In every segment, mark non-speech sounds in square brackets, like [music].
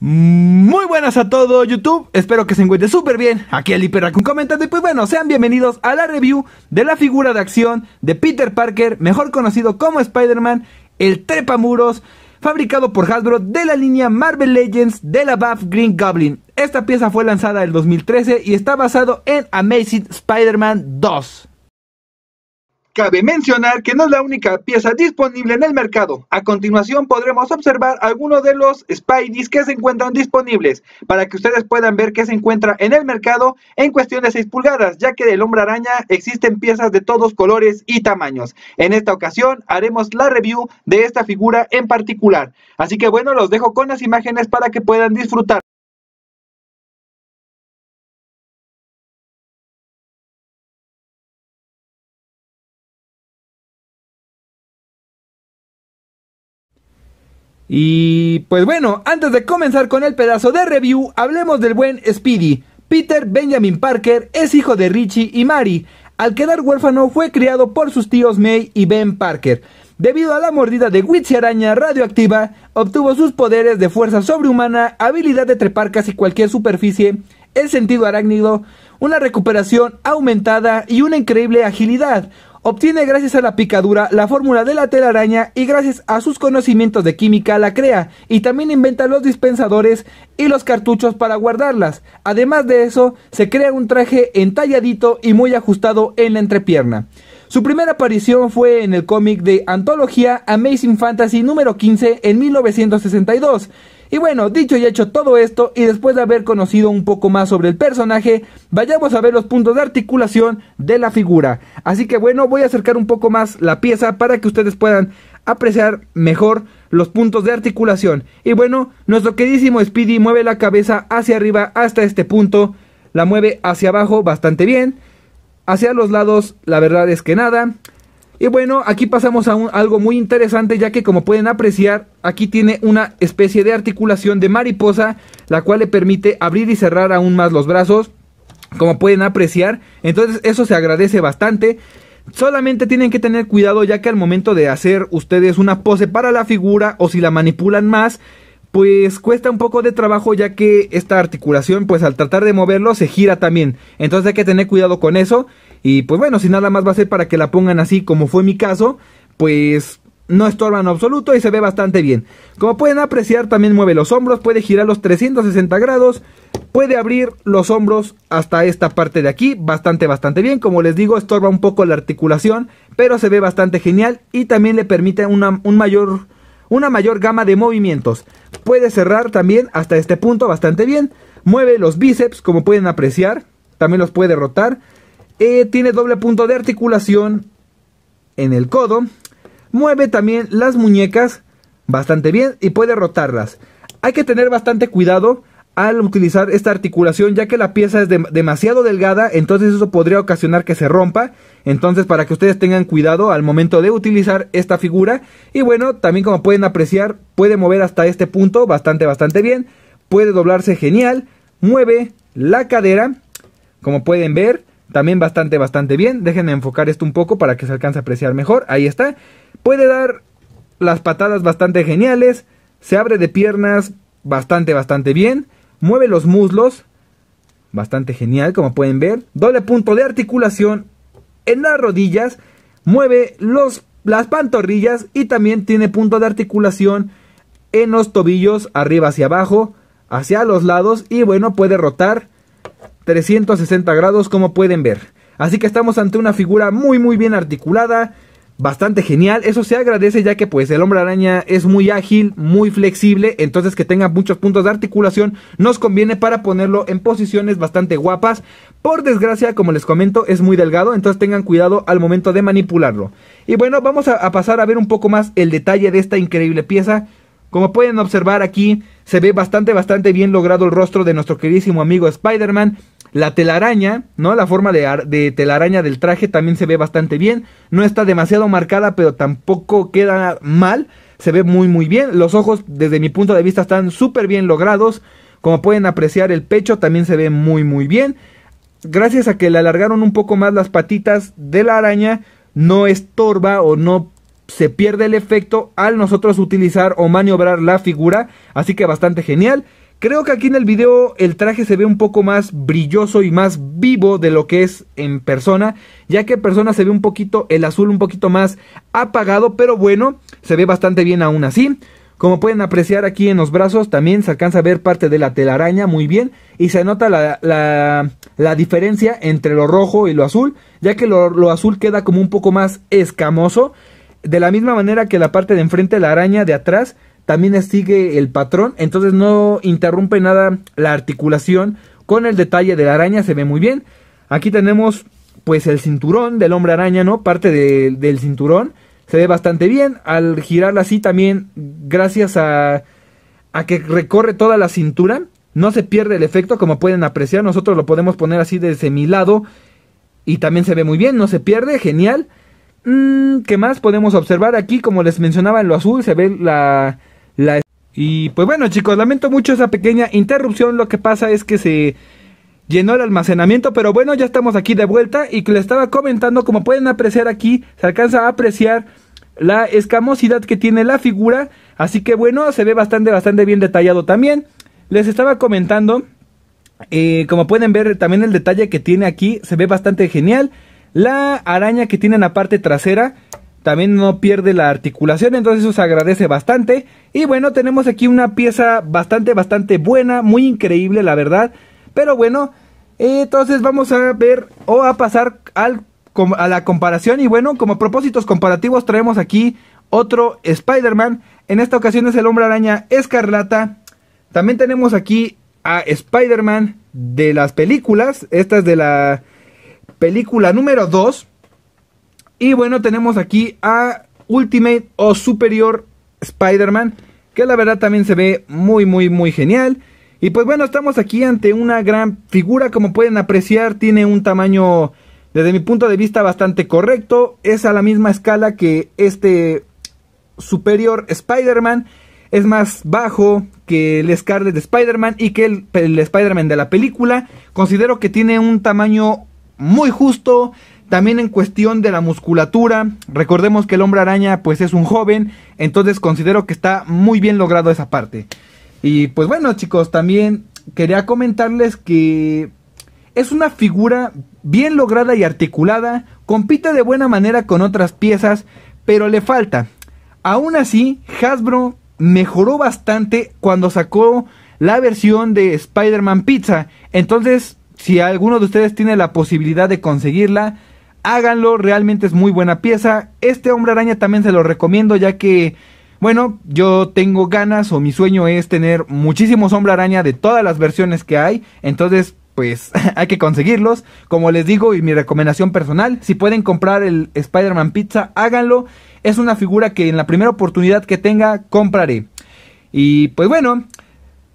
Muy buenas a todos YouTube, espero que se encuentre súper bien, aquí el con comentando y pues bueno, sean bienvenidos a la review de la figura de acción de Peter Parker, mejor conocido como Spider-Man, el Trepamuros, fabricado por Hasbro de la línea Marvel Legends de la Buff Green Goblin. Esta pieza fue lanzada en 2013 y está basado en Amazing Spider-Man 2. Cabe mencionar que no es la única pieza disponible en el mercado. A continuación podremos observar algunos de los Spideys que se encuentran disponibles para que ustedes puedan ver qué se encuentra en el mercado en cuestión de 6 pulgadas, ya que del hombre araña existen piezas de todos colores y tamaños. En esta ocasión haremos la review de esta figura en particular. Así que bueno, los dejo con las imágenes para que puedan disfrutar. Y pues bueno, antes de comenzar con el pedazo de review, hablemos del buen Speedy. Peter Benjamin Parker es hijo de Richie y Mary. Al quedar huérfano fue criado por sus tíos May y Ben Parker. Debido a la mordida de Witch araña radioactiva, obtuvo sus poderes de fuerza sobrehumana, habilidad de trepar casi cualquier superficie, el sentido arácnido, una recuperación aumentada y una increíble agilidad, Obtiene gracias a la picadura la fórmula de la telaraña y gracias a sus conocimientos de química la crea y también inventa los dispensadores y los cartuchos para guardarlas. Además de eso, se crea un traje entalladito y muy ajustado en la entrepierna. Su primera aparición fue en el cómic de antología Amazing Fantasy número 15 en 1962. Y bueno, dicho y hecho todo esto, y después de haber conocido un poco más sobre el personaje, vayamos a ver los puntos de articulación de la figura. Así que bueno, voy a acercar un poco más la pieza para que ustedes puedan apreciar mejor los puntos de articulación. Y bueno, nuestro queridísimo Speedy mueve la cabeza hacia arriba hasta este punto, la mueve hacia abajo bastante bien, hacia los lados la verdad es que nada, y bueno, aquí pasamos a un, algo muy interesante ya que como pueden apreciar, aquí tiene una especie de articulación de mariposa, la cual le permite abrir y cerrar aún más los brazos, como pueden apreciar. Entonces eso se agradece bastante. Solamente tienen que tener cuidado ya que al momento de hacer ustedes una pose para la figura o si la manipulan más, pues cuesta un poco de trabajo ya que esta articulación pues al tratar de moverlo se gira también. Entonces hay que tener cuidado con eso. Y pues bueno, si nada más va a ser para que la pongan así como fue mi caso, pues no estorba en absoluto y se ve bastante bien. Como pueden apreciar, también mueve los hombros, puede girar los 360 grados, puede abrir los hombros hasta esta parte de aquí, bastante, bastante bien. Como les digo, estorba un poco la articulación, pero se ve bastante genial y también le permite una, un mayor, una mayor gama de movimientos. Puede cerrar también hasta este punto bastante bien, mueve los bíceps, como pueden apreciar, también los puede rotar. Eh, tiene doble punto de articulación en el codo, mueve también las muñecas bastante bien y puede rotarlas. Hay que tener bastante cuidado al utilizar esta articulación ya que la pieza es demasiado delgada, entonces eso podría ocasionar que se rompa. Entonces para que ustedes tengan cuidado al momento de utilizar esta figura. Y bueno, también como pueden apreciar, puede mover hasta este punto bastante, bastante bien. Puede doblarse genial, mueve la cadera, como pueden ver. También bastante, bastante bien. Déjenme enfocar esto un poco para que se alcance a apreciar mejor. Ahí está. Puede dar las patadas bastante geniales. Se abre de piernas bastante, bastante bien. Mueve los muslos. Bastante genial, como pueden ver. Doble punto de articulación en las rodillas. Mueve los, las pantorrillas y también tiene punto de articulación en los tobillos, arriba hacia abajo, hacia los lados. Y bueno, puede rotar 360 grados como pueden ver. Así que estamos ante una figura muy muy bien articulada, bastante genial. Eso se agradece ya que pues el hombre araña es muy ágil, muy flexible, entonces que tenga muchos puntos de articulación nos conviene para ponerlo en posiciones bastante guapas. Por desgracia, como les comento, es muy delgado, entonces tengan cuidado al momento de manipularlo. Y bueno, vamos a, pasar a ver un poco más el detalle de esta increíble pieza. Como pueden observar aquí, se ve bastante, bastante bien logrado el rostro de nuestro queridísimo amigo Spider-Man. La telaraña, ¿no? La forma de, de, telaraña del traje también se ve bastante bien. No está demasiado marcada, pero tampoco queda mal. Se ve muy, muy bien. Los ojos, desde mi punto de vista, están súper bien logrados. Como pueden apreciar, el pecho también se ve muy, muy bien. Gracias a que le alargaron un poco más las patitas de la araña, no estorba o no se pierde el efecto al nosotros utilizar o maniobrar la figura. Así que bastante genial. Creo que aquí en el video el traje se ve un poco más brilloso y más vivo de lo que es en persona, ya que en persona se ve un poquito el azul un poquito más apagado, pero bueno, se ve bastante bien aún así. Como pueden apreciar aquí en los brazos también se alcanza a ver parte de la telaraña muy bien y se nota la, diferencia entre lo rojo y lo azul, ya que lo, lo azul queda como un poco más escamoso, de la misma manera que la parte de enfrente de la araña de atrás también sigue el patrón, entonces no interrumpe nada la articulación. Con el detalle de la araña se ve muy bien. Aquí tenemos pues el cinturón del hombre araña, ¿no? Parte del cinturón. Se ve bastante bien. Al girarla así también, gracias a, a que recorre toda la cintura, no se pierde el efecto, como pueden apreciar. Nosotros lo podemos poner así desde mi lado. Y también se ve muy bien, no se pierde, genial. Mm, ¿Qué más podemos observar aquí? Como les mencionaba, en lo azul se ve la, y pues bueno chicos, lamento mucho esa pequeña interrupción, lo que pasa es que se llenó el almacenamiento, pero bueno, ya estamos aquí de vuelta y que les estaba comentando, como pueden apreciar aquí, se alcanza a apreciar la escamosidad que tiene la figura, así que bueno, se ve bastante, bastante bien detallado también. Les estaba comentando, eh, como pueden ver también el detalle que tiene aquí, se ve bastante genial. La araña que tiene en la parte trasera, también no pierde la articulación, entonces eso se agradece bastante. Y bueno, tenemos aquí una pieza bastante, bastante buena, muy increíble la verdad. Pero bueno, entonces vamos a ver o a pasar al, a la comparación. Y bueno, como propósitos comparativos traemos aquí otro Spider-Man. En esta ocasión es el hombre araña escarlata. También tenemos aquí a Spider-Man de las películas. Esta es de la película número 2. Y bueno, tenemos aquí a Ultimate o Superior Spider-Man, que la verdad también se ve muy, muy, muy genial. Y pues bueno, estamos aquí ante una gran figura, como pueden apreciar, tiene un tamaño, desde mi punto de vista, bastante correcto. Es a la misma escala que este Superior Spider-Man. Es más bajo que el Scarlet de Spider-Man y que el, el Spider-Man de la película. Considero que tiene un tamaño muy justo también en cuestión de la musculatura, recordemos que el hombre araña pues es un joven, entonces considero que está muy bien logrado esa parte. Y pues bueno chicos, también quería comentarles que es una figura bien lograda y articulada, compite de buena manera con otras piezas, pero le falta. Aún así, Hasbro mejoró bastante cuando sacó la versión de Spider-Man Pizza, entonces si alguno de ustedes tiene la posibilidad de conseguirla, háganlo, realmente es muy buena pieza. Este hombre araña también se lo recomiendo ya que, bueno, yo tengo ganas o mi sueño es tener muchísimos hombre araña de todas las versiones que hay. Entonces, pues [laughs] hay que conseguirlos. Como les digo, y mi recomendación personal, si pueden comprar el Spider-Man Pizza, háganlo. Es una figura que en la primera oportunidad que tenga, compraré. Y pues bueno,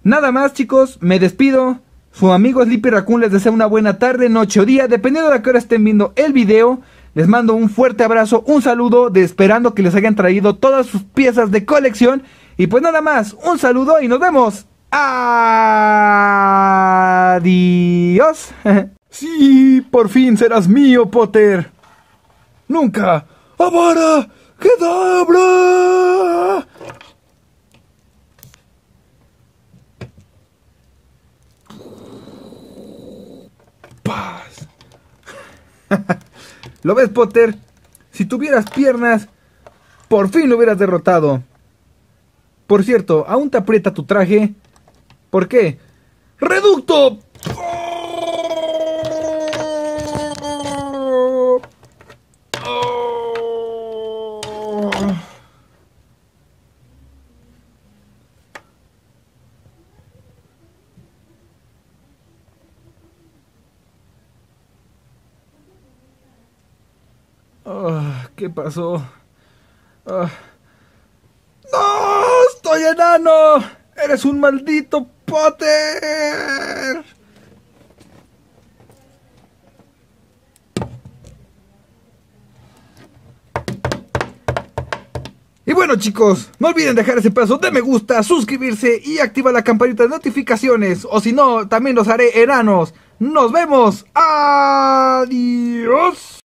nada más chicos, me despido. Su amigo Sleepy Raccoon les desea una buena tarde, noche o día, dependiendo de la que hora estén viendo el video. Les mando un fuerte abrazo, un saludo, de esperando que les hayan traído todas sus piezas de colección. Y pues nada más, un saludo y nos vemos. Adiós. [laughs] Sí, por fin serás mío, Potter. Nunca. ¡Avara! ¡Kedabra! ¿Lo ves, Potter? Si tuvieras piernas, por fin lo hubieras derrotado. Por cierto, aún te aprieta tu traje. ¿Por qué? ¡Reducto! Ah, ¿Qué pasó? Ah. ¡No! ¡Estoy enano! ¡Eres un maldito Potter! Y bueno chicos, no olviden dejar ese pedazo de me gusta, suscribirse y activar la campanita de notificaciones. O si no, también los haré enanos. Nos vemos. Adiós.